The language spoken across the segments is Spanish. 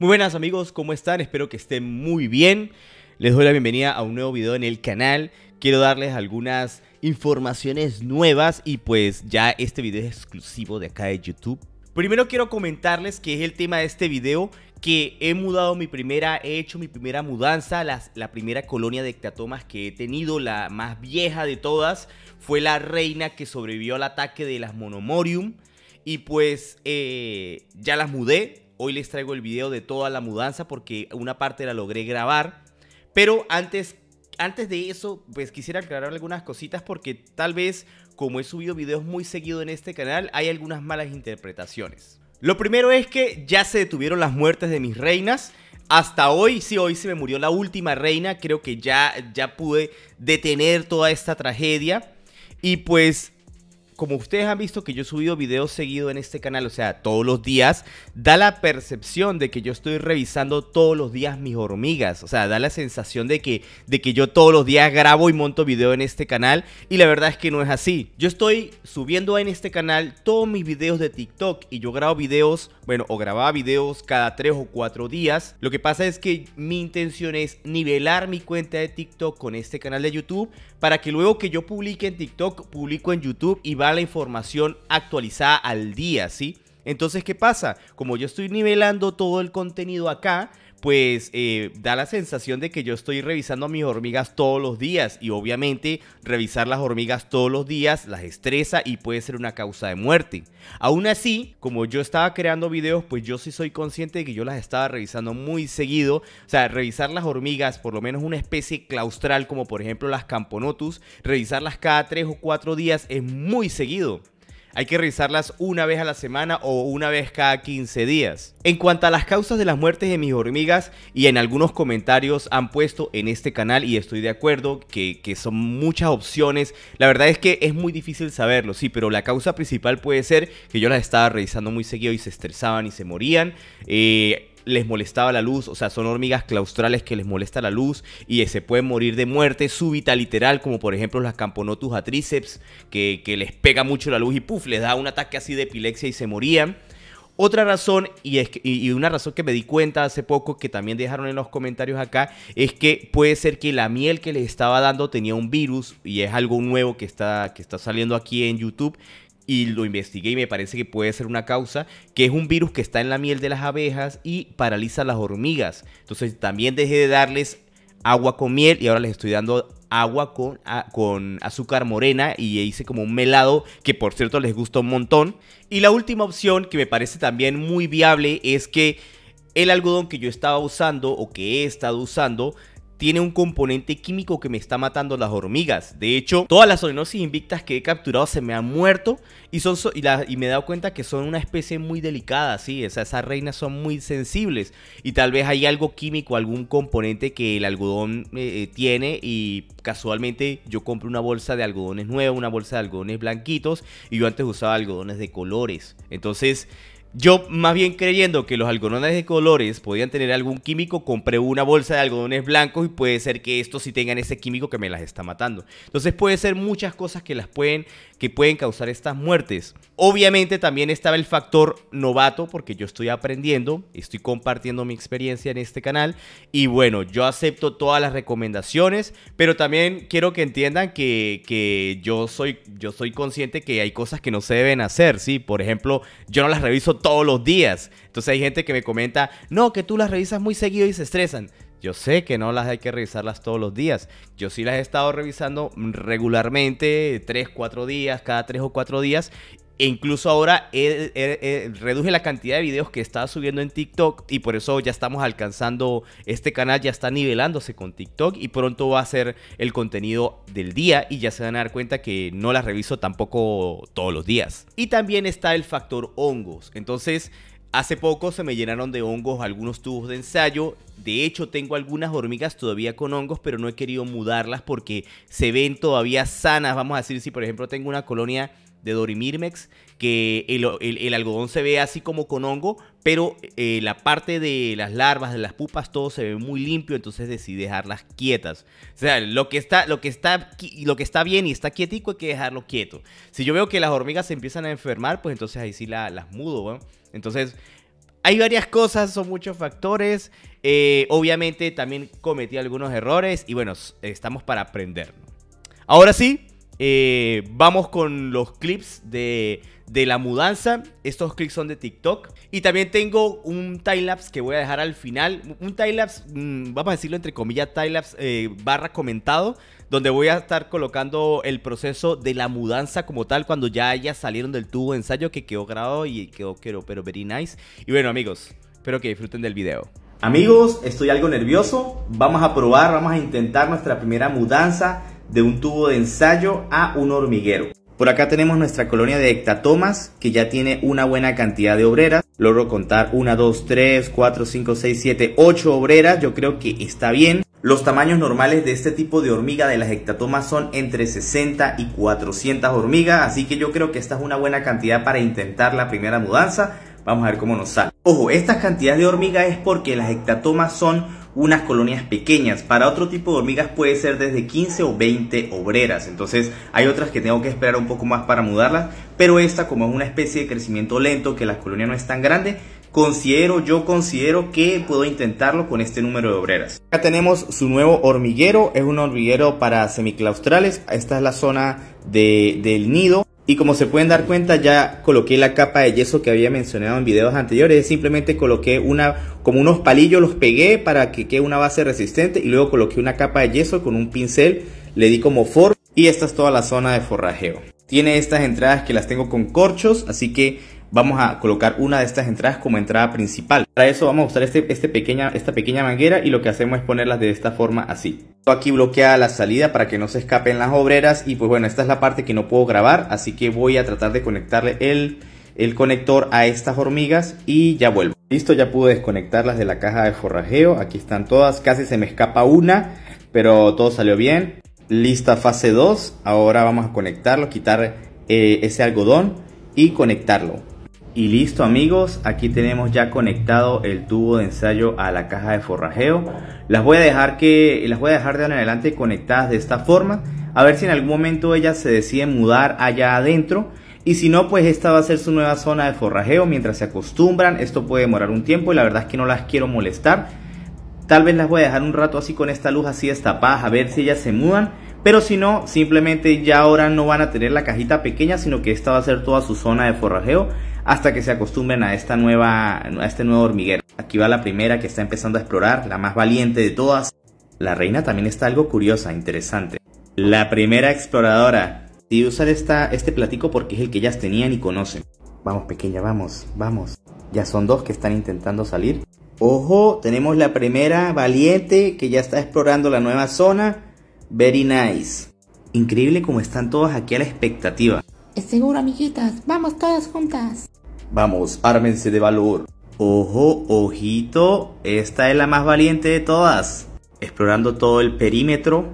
Muy buenas amigos, ¿cómo están? Espero que estén muy bien. Les doy la bienvenida a un nuevo video en el canal. Quiero darles algunas informaciones nuevas y pues ya este video es exclusivo de acá de YouTube. Primero quiero comentarles que es el tema de este video que he mudado mi primera, he hecho mi primera mudanza, las, la primera colonia de ectatomas que he tenido, la más vieja de todas, fue la reina que sobrevivió al ataque de las Monomorium y pues eh, ya las mudé, Hoy les traigo el video de toda la mudanza porque una parte la logré grabar. Pero antes, antes de eso, pues quisiera aclarar algunas cositas porque tal vez como he subido videos muy seguido en este canal, hay algunas malas interpretaciones. Lo primero es que ya se detuvieron las muertes de mis reinas. Hasta hoy, sí, hoy se me murió la última reina. Creo que ya, ya pude detener toda esta tragedia. Y pues como ustedes han visto que yo he subido videos seguido en este canal, o sea, todos los días, da la percepción de que yo estoy revisando todos los días mis hormigas, o sea, da la sensación de que, de que yo todos los días grabo y monto video en este canal y la verdad es que no es así. Yo estoy subiendo en este canal todos mis videos de TikTok y yo grabo videos, bueno, o grababa videos cada tres o cuatro días. Lo que pasa es que mi intención es nivelar mi cuenta de TikTok con este canal de YouTube para que luego que yo publique en TikTok, publico en YouTube y va la información actualizada al día, ¿sí? Entonces, ¿qué pasa? Como yo estoy nivelando todo el contenido acá, pues eh, da la sensación de que yo estoy revisando a mis hormigas todos los días y obviamente revisar las hormigas todos los días las estresa y puede ser una causa de muerte. Aún así, como yo estaba creando videos, pues yo sí soy consciente de que yo las estaba revisando muy seguido. O sea, revisar las hormigas, por lo menos una especie claustral como por ejemplo las Camponotus, revisarlas cada 3 o 4 días es muy seguido. Hay que revisarlas una vez a la semana o una vez cada 15 días. En cuanto a las causas de las muertes de mis hormigas, y en algunos comentarios han puesto en este canal, y estoy de acuerdo, que, son muchas opciones, la verdad es que es muy difícil saberlo, sí, pero la causa principal puede ser que yo las estaba revisando muy seguido y se estresaban y se morían. Eh, les molestaba la luz, o sea, son hormigas claustrales que les molesta la luz y se pueden morir de muerte súbita literal, como por ejemplo las Camponotus atriceps, que, que les pega mucho la luz y puff, les da un ataque así de epilepsia y se morían. Otra razón, y, es y una razón que me di cuenta hace poco, que también dejaron en los comentarios acá, es que puede ser que la miel que les estaba dando tenía un virus, y es algo nuevo que está, que está saliendo aquí en YouTube, y lo investigué y me parece que puede ser una causa, que es un virus que está en la miel de las abejas y paraliza las hormigas. Entonces también dejé de darles agua con miel y ahora les estoy dando agua con, con azúcar morena y hice como un melado que por cierto les gusta un montón. Y la última opción que me parece también muy viable es que el algodón que yo estaba usando o que he estado usando tiene un componente químico que me está matando las hormigas. De hecho, todas las hormonas invictas que he capturado se me han muerto y, son, y, me he dado cuenta que son una especie muy delicada, ¿sí? esas reinas son muy sensibles y tal vez hay algo químico, algún componente que el algodón eh, eh, tiene y casualmente yo compro una bolsa de algodones nueva, una bolsa de algodones blanquitos y yo antes usaba algodones de colores. Entonces, yo, más bien creyendo que los algodones de colores podían tener algún químico, compré una bolsa de algodones blancos y puede ser que estos sí tengan ese químico que me las está matando. Entonces puede ser muchas cosas que las pueden, que pueden causar estas muertes. Obviamente también estaba el factor novato, porque yo estoy aprendiendo, estoy compartiendo mi experiencia en este canal. Y bueno, yo acepto todas las recomendaciones, pero también quiero que entiendan que, yo, soy, yo soy consciente que hay cosas que no se deben hacer, Por ejemplo, yo no las reviso todos los días. Entonces hay gente que me comenta, no, que tú las revisas muy seguido y se estresan. Yo sé que no las hay que revisarlas todos los días. Yo sí las he estado revisando regularmente, 3, 4 días, cada 3 o 4 días. E incluso ahora reduje la cantidad de videos que estaba subiendo en TikTok y por eso ya estamos alcanzando, este canal ya está nivelándose con TikTok y pronto va a ser el contenido del día y ya se van a dar cuenta que no las reviso tampoco todos los días. Y también está el factor hongos. Entonces, Hace poco se me llenaron de hongos algunos tubos de ensayo. De hecho, tengo algunas hormigas todavía con hongos, pero no he querido mudarlas porque se ven todavía sanas. Vamos a decir, si por ejemplo tengo una colonia de Dorimirmex, que el, algodón se ve así como con hongo, pero eh, la parte de las larvas, de las pupas, todo se ve muy limpio, entonces decidí dejarlas quietas. O sea, lo que está, lo que está, lo que está bien y está quietico hay que dejarlo quieto. Si yo veo que las hormigas se empiezan a enfermar, pues entonces ahí sí las mudo, Entonces, hay varias cosas, son muchos factores. Eh, obviamente también cometí algunos errores y bueno, estamos para aprender. Ahora sí, eh, vamos con los clips de, la mudanza. Estos clips son de TikTok. Y también tengo un timelapse que voy a dejar al final. Un timelapse, lapse, mm, vamos a decirlo entre comillas, timelapse eh, barra comentado. Donde voy a estar colocando el proceso de la mudanza como tal. Cuando ya ya salieron del tubo de ensayo que quedó grabado y quedó, quiero, pero very nice. Y bueno amigos, espero que disfruten del video. Amigos, estoy algo nervioso. Vamos a probar, vamos a intentar nuestra primera mudanza de un tubo de ensayo a un hormiguero. Por acá tenemos nuestra colonia de hectatomas, que ya tiene una buena cantidad de obreras. Logro contar 1, 2, 3, 4, 5, 6, 7, 8 obreras. Yo creo que está bien. Los tamaños normales de este tipo de hormiga de las hectatomas son entre 60 y 400 hormigas, así que yo creo que esta es una buena cantidad para intentar la primera mudanza. Vamos a ver cómo nos sale. Ojo, estas cantidades de hormigas es porque las hectatomas son unas colonias pequeñas. Para otro tipo de hormigas puede ser desde 15 o 20 obreras. Entonces hay otras que tengo que esperar un poco más para mudarlas. Pero esta como es una especie de crecimiento lento, que la colonia no es tan grande, considero, yo considero que puedo intentarlo con este número de obreras. Acá tenemos su nuevo hormiguero, es un hormiguero para semiclaustrales, esta es la zona del nido. Y como se pueden dar cuenta, ya coloqué la capa de yeso que había mencionado en videos anteriores. Simplemente coloqué una, como unos palillos, los pegué para que quede una base resistente y luego coloqué una capa de yeso con un pincel, le di como for y esta es toda la zona de forrajeo. Tiene estas entradas que las tengo con corchos, así que vamos a colocar una de estas entradas como entrada principal. Para eso vamos a usar este, este pequeña, esta pequeña manguera y lo que hacemos es ponerlas de esta forma así. esto Aquí bloquea la salida para que no se escapen las obreras y pues bueno, esta es la parte que no puedo grabar, así que voy a tratar de conectarle el, el conector a estas hormigas y ya vuelvo. Listo, ya pude desconectarlas de la caja de forrajeo, aquí están todas, casi se me escapa una, pero todo salió bien. Lista fase 2, ahora vamos a conectarlo, quitar eh, ese algodón y conectarlo. Y listo amigos, aquí tenemos ya conectado el tubo de ensayo a la caja de forrajeo. Las voy a dejar, que, las voy a dejar de en adelante conectadas de esta forma. A ver si en algún momento ellas se deciden mudar allá adentro. Y si no, pues esta va a ser su nueva zona de forrajeo mientras se acostumbran. Esto puede demorar un tiempo y la verdad es que no las quiero molestar. Tal vez las voy a dejar un rato así con esta luz así destapadas a ver si ellas se mudan. Pero si no, simplemente ya ahora no van a tener la cajita pequeña, sino que esta va a ser toda su zona de forrajeo hasta que se acostumbren a, esta nueva, a este nuevo hormiguero. Aquí va la primera que está empezando a explorar, la más valiente de todas. La reina también está algo curiosa, interesante. La primera exploradora. Y usar esta, este platico porque es el que ellas tenían y conocen. Vamos pequeña, vamos, vamos. Ya son dos que están intentando salir. Ojo, tenemos la primera valiente que ya está explorando la nueva zona. Very nice. Increíble como están todas aquí a la expectativa. Es seguro, amiguitas. Vamos todas juntas. Vamos, ármense de valor. Ojo, ojito, esta es la más valiente de todas. Explorando todo el perímetro.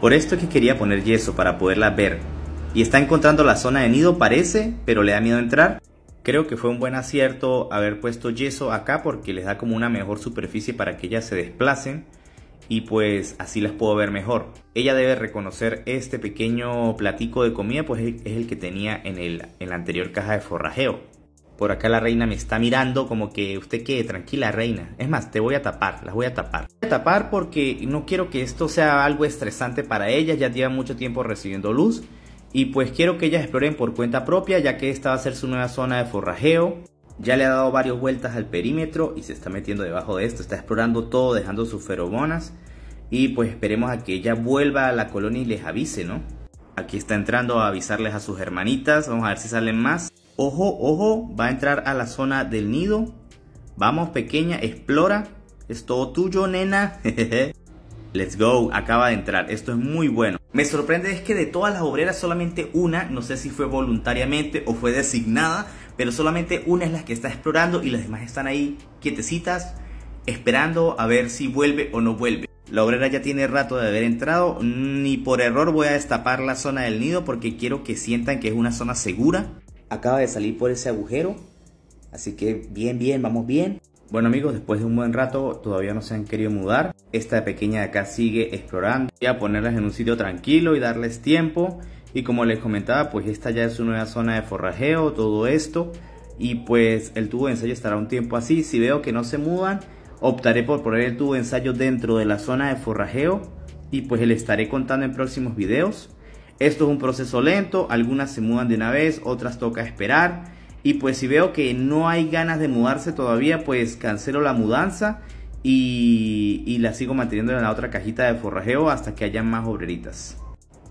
Por esto es que quería poner yeso para poderla ver. Y está encontrando la zona de nido, parece, pero le da miedo entrar. Creo que fue un buen acierto haber puesto yeso acá porque les da como una mejor superficie para que ellas se desplacen y pues así las puedo ver mejor. Ella debe reconocer este pequeño platico de comida pues es el que tenía en, en la anterior caja de forrajeo. Por acá la reina me está mirando como que usted quede tranquila, reina. Es más, te voy a tapar, las voy a tapar. Voy a tapar porque no quiero que esto sea algo estresante para ellas. Ya lleva mucho tiempo recibiendo luz. Y pues quiero que ellas exploren por cuenta propia, ya que esta va a ser su nueva zona de forrajeo. Ya le ha dado varias vueltas al perímetro y se está metiendo debajo de esto. Está explorando todo, dejando sus feromonas. Y pues esperemos a que ella vuelva a la colonia y les avise, ¿no? Aquí está entrando a avisarles a sus hermanitas. Vamos a ver si salen más. Ojo, ojo, va a entrar a la zona del nido. Vamos pequeña, explora. Es todo tuyo, nena. Let's go, acaba de entrar, esto es muy bueno. Me sorprende es que de todas las obreras solamente una, no sé si fue voluntariamente o fue designada, pero solamente una es la que está explorando y las demás están ahí quietecitas, esperando a ver si vuelve o no vuelve. La obrera ya tiene rato de haber entrado, ni por error voy a destapar la zona del nido porque quiero que sientan que es una zona segura acaba de salir por ese agujero. Así que bien, bien, vamos bien. Bueno amigos, después de un buen rato todavía no se han querido mudar. Esta pequeña de acá sigue explorando. Voy a ponerlas en un sitio tranquilo y darles tiempo. Y como les comentaba, pues esta ya es su nueva zona de forrajeo, todo esto. Y pues el tubo de ensayo estará un tiempo así. Si veo que no se mudan, optaré por poner el tubo de ensayo dentro de la zona de forrajeo. Y pues les estaré contando en próximos videos. Esto es un proceso lento, algunas se mudan de una vez, otras toca esperar. Y pues si veo que no hay ganas de mudarse todavía, pues cancelo la mudanza y, la sigo manteniendo en la otra cajita de forrajeo hasta que haya más obreritas.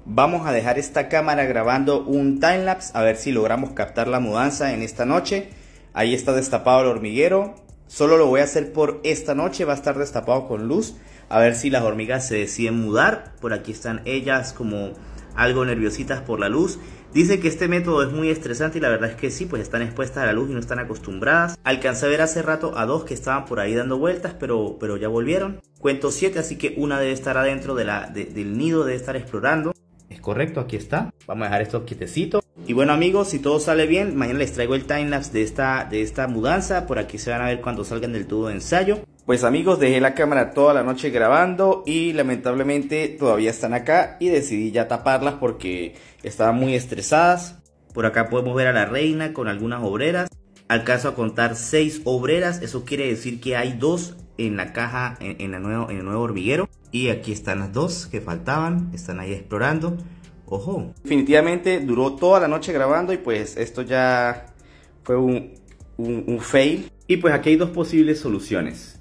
Vamos a dejar esta cámara grabando un timelapse a ver si logramos captar la mudanza en esta noche. Ahí está destapado el hormiguero. Solo lo voy a hacer por esta noche, va a estar destapado con luz. A ver si las hormigas se deciden mudar. Por aquí están ellas como algo nerviositas por la luz. Dice que este método es muy estresante y la verdad es que sí, pues están expuestas a la luz y no están acostumbradas. Alcancé a ver hace rato a dos que estaban por ahí dando vueltas, pero, pero ya volvieron. Cuento siete, así que una debe estar adentro de la, del nido, debe estar explorando. Es correcto, aquí está. Vamos a dejar esto quietecito. Y bueno amigos, si todo sale bien, mañana les traigo el timelapse de esta, de esta mudanza. Por aquí se van a ver cuando salgan del tubo de ensayo. Pues amigos, dejé la cámara toda la noche grabando y lamentablemente todavía están acá y decidí ya taparlas porque estaban muy estresadas. Por acá podemos ver a la reina con algunas obreras. Alcanzo a contar 6 obreras, eso quiere decir que hay 2 en la caja, en, la nuevo, en el nuevo hormiguero. Y aquí están las 2 que faltaban, están ahí explorando. Ojo. Definitivamente duró toda la noche grabando y pues esto ya fue un, un fail. Y pues aquí hay dos posibles soluciones.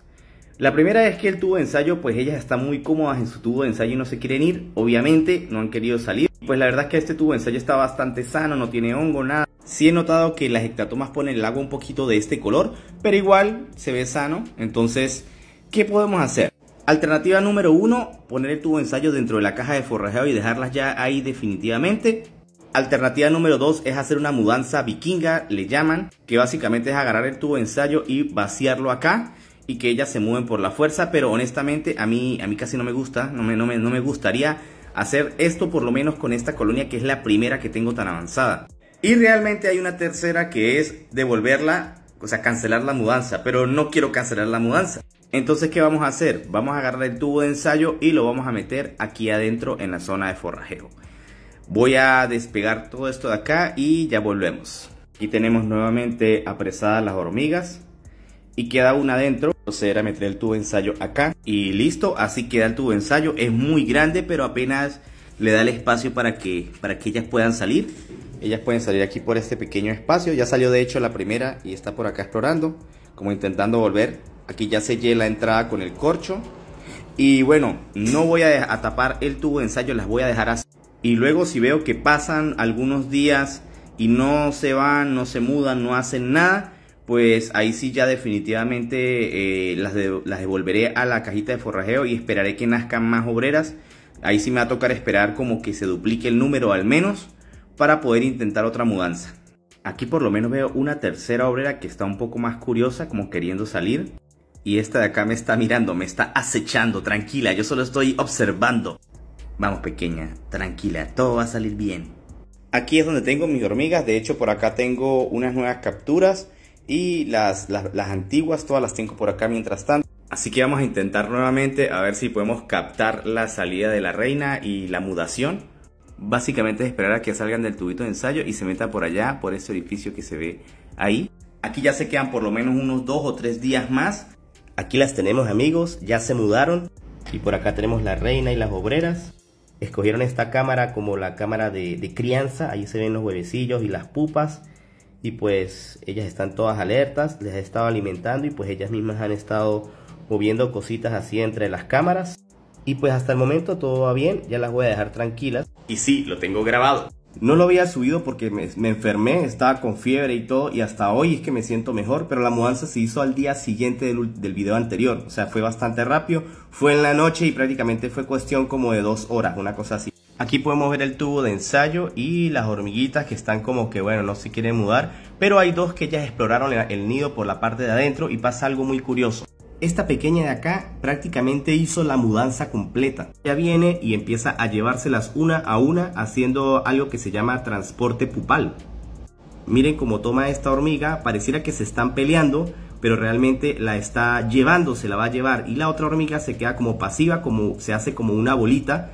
La primera es que el tubo de ensayo, pues ellas están muy cómodas en su tubo de ensayo y no se quieren ir, obviamente no han querido salir. Pues la verdad es que este tubo de ensayo está bastante sano, no tiene hongo, nada. Sí he notado que las hectatomas ponen el agua un poquito de este color, pero igual se ve sano. Entonces, ¿qué podemos hacer? Alternativa número uno, poner el tubo de ensayo dentro de la caja de forrajeo y dejarlas ya ahí definitivamente. Alternativa número dos es hacer una mudanza vikinga, le llaman, que básicamente es agarrar el tubo de ensayo y vaciarlo acá y que ellas se mueven por la fuerza, pero honestamente a mí, a mí casi no me gusta, no me, no gustaría hacer esto por lo menos con esta colonia que es la primera que tengo tan avanzada. Y realmente hay una tercera que es devolverla, o sea, cancelar la mudanza, pero no quiero cancelar la mudanza. Entonces, ¿qué vamos a hacer? Vamos a agarrar el tubo de ensayo y lo vamos a meter aquí adentro en la zona de forrajero Voy a despegar todo esto de acá y ya volvemos. Aquí tenemos nuevamente apresadas las hormigas y queda una adentro. proceder a meter el tubo ensayo acá y listo, así queda el tubo de ensayo. Es muy grande, pero apenas le da el espacio para que, para que ellas puedan salir. Ellas pueden salir aquí por este pequeño espacio. Ya salió de hecho la primera y está por acá explorando, como intentando volver. Aquí ya sellé la entrada con el corcho. Y bueno, no voy a, tapar el tubo de ensayo, las voy a dejar así. Y luego si veo que pasan algunos días y no se van, no se mudan, no hacen nada, pues ahí sí ya definitivamente eh, las, las devolveré a la cajita de forrajeo y esperaré que nazcan más obreras. Ahí sí me va a tocar esperar como que se duplique el número al menos para poder intentar otra mudanza. Aquí por lo menos veo una tercera obrera que está un poco más curiosa, como queriendo salir. Y esta de acá me está mirando, me está acechando, tranquila, yo solo estoy observando. Vamos pequeña, tranquila, todo va a salir bien. Aquí es donde tengo mis hormigas, de hecho por acá tengo unas nuevas capturas y las, las, antiguas todas las tengo por acá mientras tanto. Así que vamos a intentar nuevamente a ver si podemos captar la salida de la reina y la mudación. Básicamente esperar a que salgan del tubito de ensayo y se metan por allá, por ese edificio que se ve ahí. Aquí ya se quedan por lo menos unos dos o tres días más. Aquí las tenemos amigos, ya se mudaron. Y por acá tenemos la reina y las obreras. Escogieron esta cámara como la cámara de, de crianza. Ahí se ven los huevecillos y las pupas y pues ellas están todas alertas, les he estado alimentando y pues ellas mismas han estado moviendo cositas así entre las cámaras. Y pues hasta el momento todo va bien, ya las voy a dejar tranquilas. Y sí, lo tengo grabado. No lo había subido porque me, enfermé, estaba con fiebre y todo, y hasta hoy es que me siento mejor, pero la mudanza se hizo al día siguiente del, del, video anterior, o sea, fue bastante rápido, fue en la noche y prácticamente fue cuestión como de dos horas, una cosa así. Aquí podemos ver el tubo de ensayo y las hormiguitas que están como que, bueno, no se quieren mudar, pero hay dos que ya exploraron el nido por la parte de adentro y pasa algo muy curioso. Esta pequeña de acá prácticamente hizo la mudanza completa. Ya viene y empieza a llevárselas una a una haciendo algo que se llama transporte pupal. Miren cómo toma esta hormiga, pareciera que se están peleando, pero realmente la está llevando, se la va a llevar y la otra hormiga se queda como pasiva, como se hace como una bolita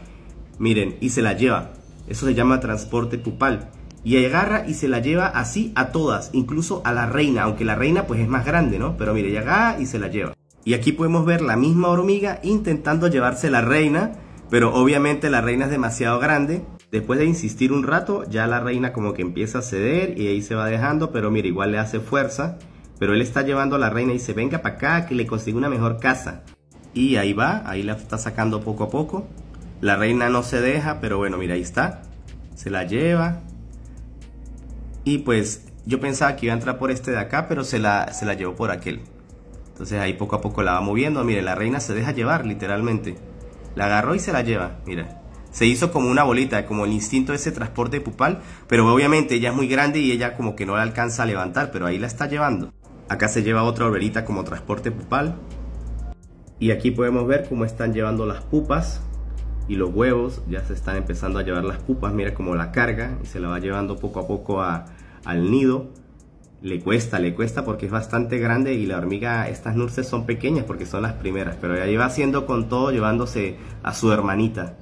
Miren, y se la lleva. Eso se llama transporte pupal. Y agarra y se la lleva así a todas, incluso a la reina, aunque la reina pues es más grande, ¿no? Pero mire, ella agarra y se la lleva. Y aquí podemos ver la misma hormiga intentando llevarse la reina, pero obviamente la reina es demasiado grande. Después de insistir un rato, ya la reina como que empieza a ceder y ahí se va dejando, pero mire, igual le hace fuerza. Pero él está llevando a la reina y dice, venga para acá, que le consigue una mejor casa. Y ahí va, ahí la está sacando poco a poco. La reina no se deja, pero bueno, mira, ahí está. Se la lleva. Y pues yo pensaba que iba a entrar por este de acá, pero se la, se la llevó por aquel. Entonces ahí poco a poco la va moviendo. Mire, la reina se deja llevar, literalmente. La agarró y se la lleva, mira. Se hizo como una bolita, como el instinto de ese transporte pupal, pero obviamente ella es muy grande y ella como que no la alcanza a levantar, pero ahí la está llevando. Acá se lleva otra orberita como transporte pupal. Y aquí podemos ver cómo están llevando las pupas y los huevos ya se están empezando a llevar las pupas, mira como la carga y se la va llevando poco a poco al nido. Le cuesta, le cuesta porque es bastante grande y la hormiga, estas nurses son pequeñas porque son las primeras, pero ya lleva haciendo con todo, llevándose a su hermanita.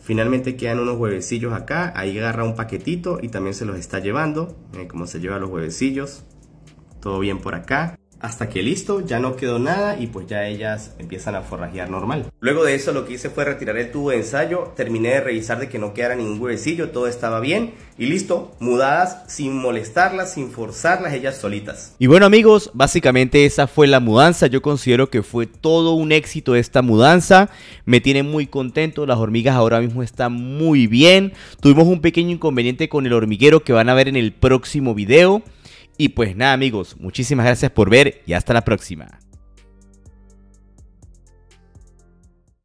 Finalmente quedan unos huevecillos acá, ahí agarra un paquetito y también se los está llevando, como se lleva los huevecillos, todo bien por acá hasta que listo, ya no quedó nada y pues ya ellas empiezan a forrajear normal. Luego de eso lo que hice fue retirar el tubo de ensayo, terminé de revisar de que no quedara ningún huevecillo, todo estaba bien y listo, mudadas sin molestarlas, sin forzarlas ellas solitas. Y bueno amigos, básicamente esa fue la mudanza, yo considero que fue todo un éxito esta mudanza, me tiene muy contento, las hormigas ahora mismo están muy bien, tuvimos un pequeño inconveniente con el hormiguero que van a ver en el próximo video. Y pues nada amigos, muchísimas gracias por ver y hasta la próxima.